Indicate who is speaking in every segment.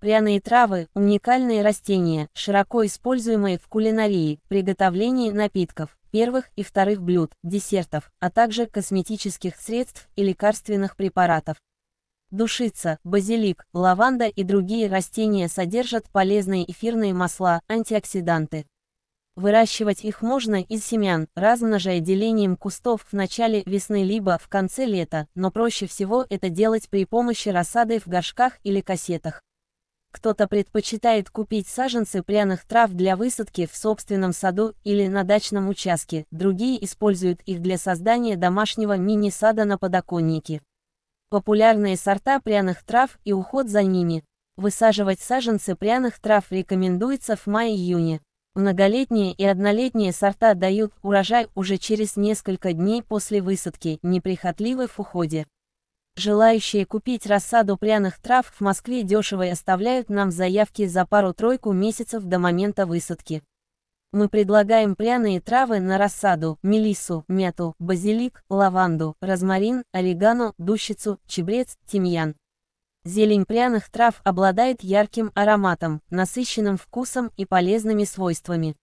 Speaker 1: Пряные травы – уникальные растения, широко используемые в кулинарии, приготовлении напитков, первых и вторых блюд, десертов, а также косметических средств и лекарственных препаратов. Душица, базилик, лаванда и другие растения содержат полезные эфирные масла, антиоксиданты. Выращивать их можно из семян, размножая делением кустов в начале весны либо в конце лета, но проще всего это делать при помощи рассады в горшках или кассетах. Кто-то предпочитает купить саженцы пряных трав для высадки в собственном саду или на дачном участке, другие используют их для создания домашнего мини-сада на подоконнике. Популярные сорта пряных трав и уход за ними. Высаживать саженцы пряных трав рекомендуется в мае-июне. Многолетние и однолетние сорта дают урожай уже через несколько дней после высадки, неприхотливы в уходе. Желающие купить рассаду пряных трав в Москве дешево и оставляют нам заявки за пару-тройку месяцев до момента высадки. Мы предлагаем пряные травы на рассаду, мелиссу, мяту, базилик, лаванду, розмарин, орегано, дущицу, чебрец, тимьян. Зелень пряных трав обладает ярким ароматом, насыщенным вкусом и полезными свойствами.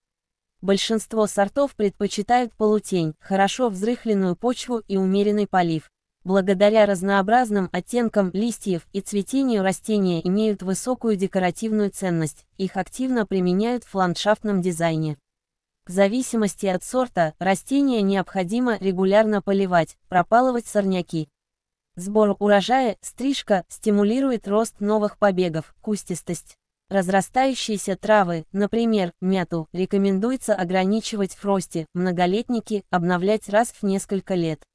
Speaker 1: Большинство сортов предпочитают полутень, хорошо взрыхленную почву и умеренный полив благодаря разнообразным оттенкам листьев и цветению растения имеют высокую декоративную ценность, их активно применяют в ландшафтном дизайне. В зависимости от сорта, растения необходимо регулярно поливать, пропалывать сорняки. Сбор урожая, стрижка, стимулирует рост новых побегов, кустистость. Разрастающиеся травы, например, мяту, рекомендуется ограничивать в росте, многолетники обновлять раз в несколько лет.